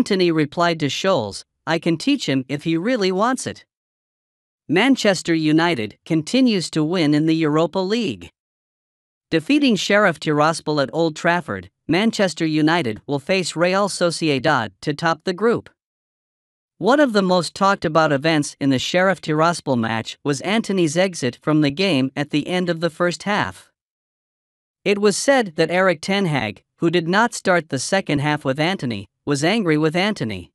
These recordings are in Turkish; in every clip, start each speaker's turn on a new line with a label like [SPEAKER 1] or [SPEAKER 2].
[SPEAKER 1] Antony replied to Scholes, I can teach him if he really wants it. Manchester United continues to win in the Europa League. Defeating Sheriff Tiraspol at Old Trafford, Manchester United will face Real Sociedad to top the group. One of the most talked about events in the Sheriff Tiraspol match was Antony's exit from the game at the end of the first half. It was said that Eric Ten Hag, who did not start the second half with Antony, was angry with Antony.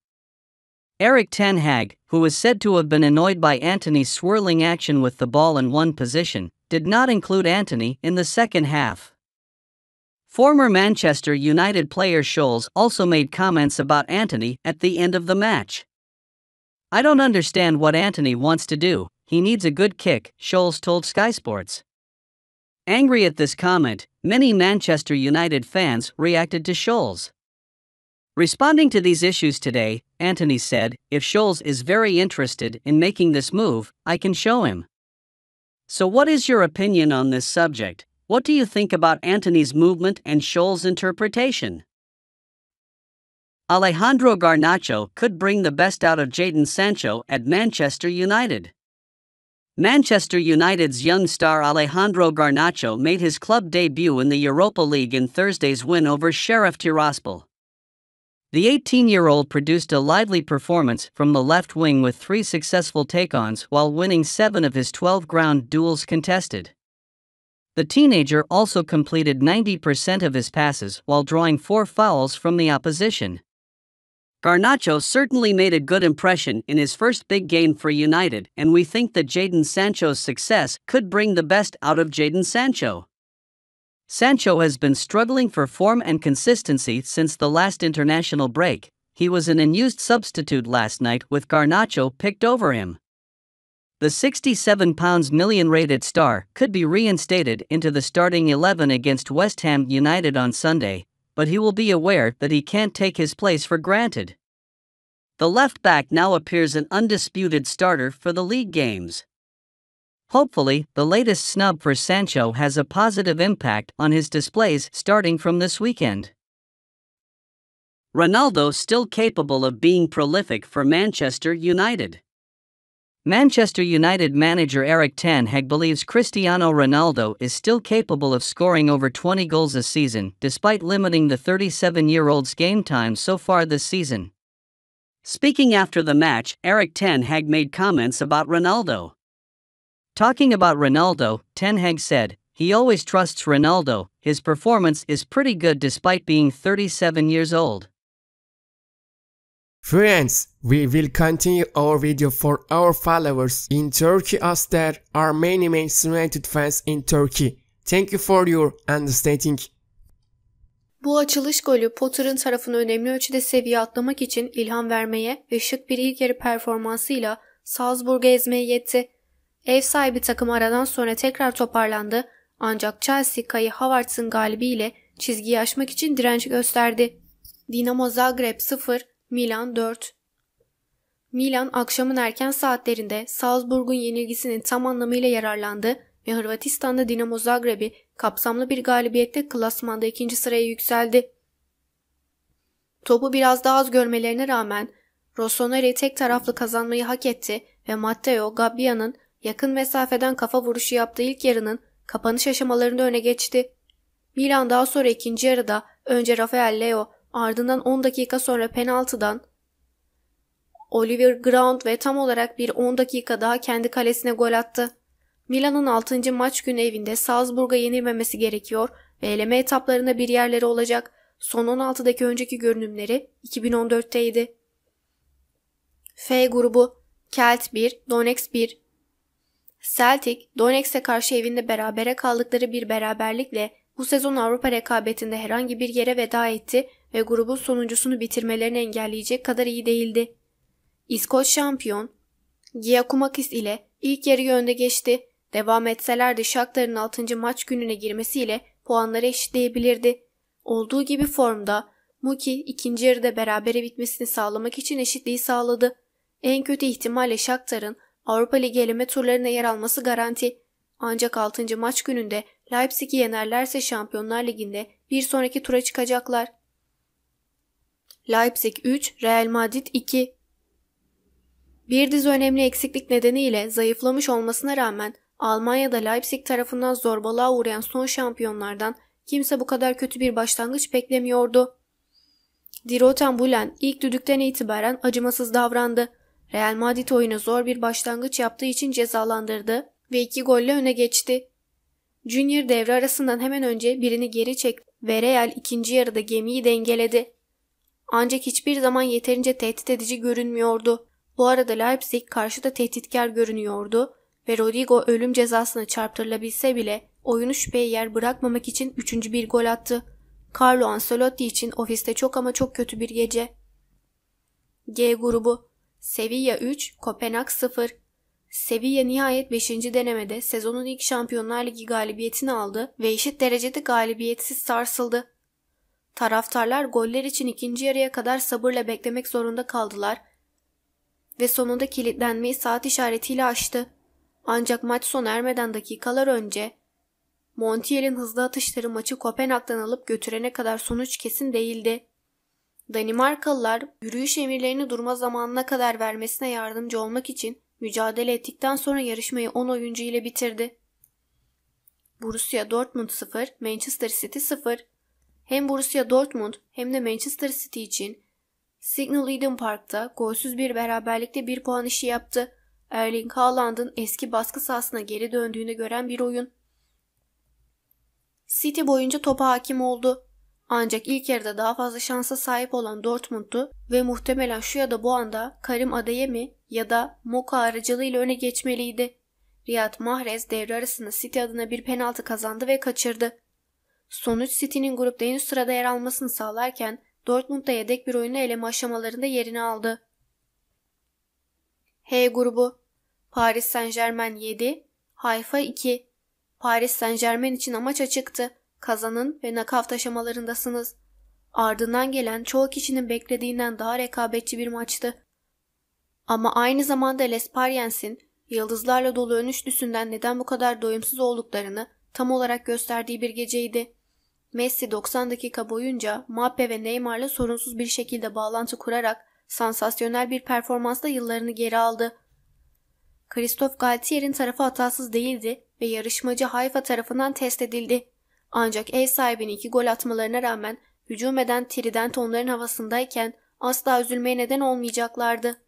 [SPEAKER 1] Eric Ten Hag, was said to have been annoyed by Antony's swirling action with the ball in one position, did not include Antony in the second half. Former Manchester United player Scholes also made comments about Antony at the end of the match. I don't understand what Antony wants to do, he needs a good kick, Scholes told Sky Sports. Angry at this comment, many Manchester United fans reacted to Scholes. Responding to these issues today, Anthony said, If Scholes is very interested in making this move, I can show him. So, what is your opinion on this subject? What do you think about Anthony's movement and Scholes' interpretation? Alejandro Garnacho could bring the best out of Jadon Sancho at Manchester United. Manchester United's young star Alejandro Garnacho made his club debut in the Europa League in Thursday's win over Sheriff Tiraspol. The 18 year old produced a lively performance from the left wing with three successful take ons while winning seven of his 12 ground duels contested. The teenager also completed 90% of his passes while drawing four fouls from the opposition. Garnacho certainly made a good impression in his first big game for United, and we think that Jadon Sancho's success could bring the best out of Jadon Sancho. Sancho has been struggling for form and consistency since the last international break. He was an unused substitute last night with Garnacho picked over him. The 67 pounds million rated star could be reinstated into the starting 11 against West Ham United on Sunday, but he will be aware that he can't take his place for granted. The left back now appears an undisputed starter for the league games. Hopefully, the latest snub for Sancho has a positive impact on his displays starting from this weekend. Ronaldo still capable of being prolific for Manchester United. Manchester United manager Eric Ten Hag believes Cristiano Ronaldo is still capable of scoring over 20 goals a season despite limiting the 37 year old's game time so far this season. Speaking after the match, Eric Ten Hag made comments about Ronaldo. Talking about Ronaldo, Ten Hag said, He always trusts Ronaldo, his performance is pretty good despite being 37 years old.
[SPEAKER 2] Friends, we will continue our video for our followers in Turkey as there are many Manchester United fans in Turkey. Thank you for your understanding. Bu açılış golü Potter'ın tarafını önemli ölçüde seviye atlamak için ilham vermeye ve şık bir ilk yarı performansıyla Salzburg'a ezmeye yetti. Ev sahibi takım aradan sonra tekrar toparlandı ancak Chelsea Kayı Havertz'ın galibiyle çizgiyi aşmak için direnç gösterdi. Dinamo Zagreb 0, Milan 4 Milan akşamın erken saatlerinde Salzburg'un yenilgisini tam anlamıyla yararlandı ve Hırvatistan'da Dinamo Zagreb'i kapsamlı bir galibiyette klasmanda ikinci sıraya yükseldi. Topu biraz daha az görmelerine rağmen Rossoneri tek taraflı kazanmayı hak etti ve Matteo Gabbia'nın yakın mesafeden kafa vuruşu yaptığı ilk yarının kapanış aşamalarında öne geçti. Milan daha sonra ikinci yarıda önce Rafael Leo Ardından 10 dakika sonra penaltıdan Oliver Ground ve tam olarak bir 10 dakika daha kendi kalesine gol attı. Milan'ın 6. maç günü evinde Salzburg'a yenilmemesi gerekiyor ve eleme etaplarında bir yerleri olacak. Son 16'daki önceki görünümleri 2014'teydi. F grubu Kelt 1, Donex 1. Celtic, Donex'e karşı evinde berabere kaldıkları bir beraberlikle bu sezon Avrupa rekabetinde herhangi bir yere veda etti ve grubun sonuncusunu bitirmelerini engelleyecek kadar iyi değildi. İskoç şampiyon Giacomakis ile ilk yarıyı yönde geçti. Devam etseler de Shakhtar'ın 6. maç gününe girmesiyle puanları eşitleyebilirdi. Olduğu gibi formda Muki ikinci yarıda berabere bitmesini sağlamak için eşitliği sağladı. En kötü ihtimalle Shakhtar'ın Avrupa Ligi eleme turlarına yer alması garanti. Ancak 6. maç gününde Leipzig'i yenerlerse Şampiyonlar Ligi'nde bir sonraki tura çıkacaklar. Leipzig 3, Real Madrid 2. Bir dizi önemli eksiklik nedeniyle zayıflamış olmasına rağmen Almanya'da Leipzig tarafından zorbalığa uğrayan son şampiyonlardan kimse bu kadar kötü bir başlangıç beklemiyordu. Die Bulen ilk düdükten itibaren acımasız davrandı. Real Madrid oyuna zor bir başlangıç yaptığı için cezalandırdı ve iki golle öne geçti. Junior devre arasından hemen önce birini geri çekti ve Real ikinci yarıda gemiyi dengeledi. Ancak hiçbir zaman yeterince tehdit edici görünmüyordu. Bu arada Leipzig karşıda tehditkar görünüyordu ve Rodrigo ölüm cezasına çarptırılabilse bile oyunu şüpheye yer bırakmamak için üçüncü bir gol attı. Carlo Ancelotti için ofiste çok ama çok kötü bir gece. G grubu Sevilla 3, Kopenhag 0. Sevilla nihayet 5. denemede sezonun ilk Şampiyonlar Ligi galibiyetini aldı ve eşit derecede galibiyetsiz sarsıldı. Taraftarlar goller için ikinci yarıya kadar sabırla beklemek zorunda kaldılar ve sonunda kilitlenmeyi saat işaretiyle açtı. Ancak maç sona ermeden dakikalar önce Montiel'in hızlı atışları maçı Kopenhag'dan alıp götürene kadar sonuç kesin değildi. Danimarkalılar yürüyüş emirlerini durma zamanına kadar vermesine yardımcı olmak için mücadele ettikten sonra yarışmayı 10 oyuncu ile bitirdi. Borussia Dortmund 0, Manchester City 0, hem Borussia Dortmund hem de Manchester City için Signal Eden Park'ta golsüz bir beraberlikte bir puan işi yaptı. Erling Haaland'ın eski baskı sahasına geri döndüğünü gören bir oyun. City boyunca topa hakim oldu. Ancak ilk yarıda daha fazla şansa sahip olan Dortmund'du ve muhtemelen şu ya da bu anda Karim Adeyemi ya da Moka aracılığıyla öne geçmeliydi. Riyad Mahrez devre arasında City adına bir penaltı kazandı ve kaçırdı. Sonuç City'nin grupta en üst sırada yer almasını sağlarken Dortmund'da yedek bir oyunu eleme aşamalarında yerini aldı. H grubu Paris Saint Germain 7, Hayfa 2. Paris Saint Germain için amaç açıktı. Kazanın ve nakavt aşamalarındasınız. Ardından gelen çoğu kişinin beklediğinden daha rekabetçi bir maçtı. Ama aynı zamanda Les Pariens'in yıldızlarla dolu ön üçlüsünden neden bu kadar doyumsuz olduklarını tam olarak gösterdiği bir geceydi. Messi 90 dakika boyunca Mbappe ve Neymar'la sorunsuz bir şekilde bağlantı kurarak sansasyonel bir performansla yıllarını geri aldı. Christophe Galtier'in tarafı hatasız değildi ve yarışmacı Hayfa tarafından test edildi. Ancak ev sahibinin iki gol atmalarına rağmen hücum eden Trident onların havasındayken asla üzülmeye neden olmayacaklardı.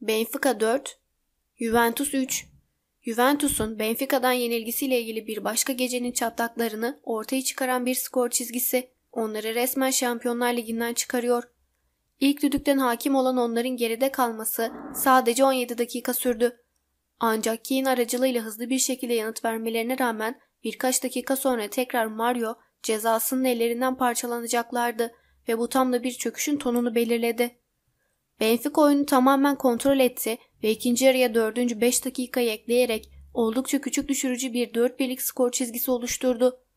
[SPEAKER 2] Benfica 4, Juventus 3 Juventus'un Benfica'dan yenilgisiyle ilgili bir başka gecenin çatlaklarını ortaya çıkaran bir skor çizgisi onları resmen Şampiyonlar Ligi'nden çıkarıyor. İlk düdükten hakim olan onların geride kalması sadece 17 dakika sürdü. Ancak Keane aracılığıyla hızlı bir şekilde yanıt vermelerine rağmen birkaç dakika sonra tekrar Mario cezasının ellerinden parçalanacaklardı ve bu tam da bir çöküşün tonunu belirledi. Benfica oyunu tamamen kontrol etti ve ikinci yarıya dördüncü 5 dakikayı ekleyerek oldukça küçük düşürücü bir 4 birlik skor çizgisi oluşturdu.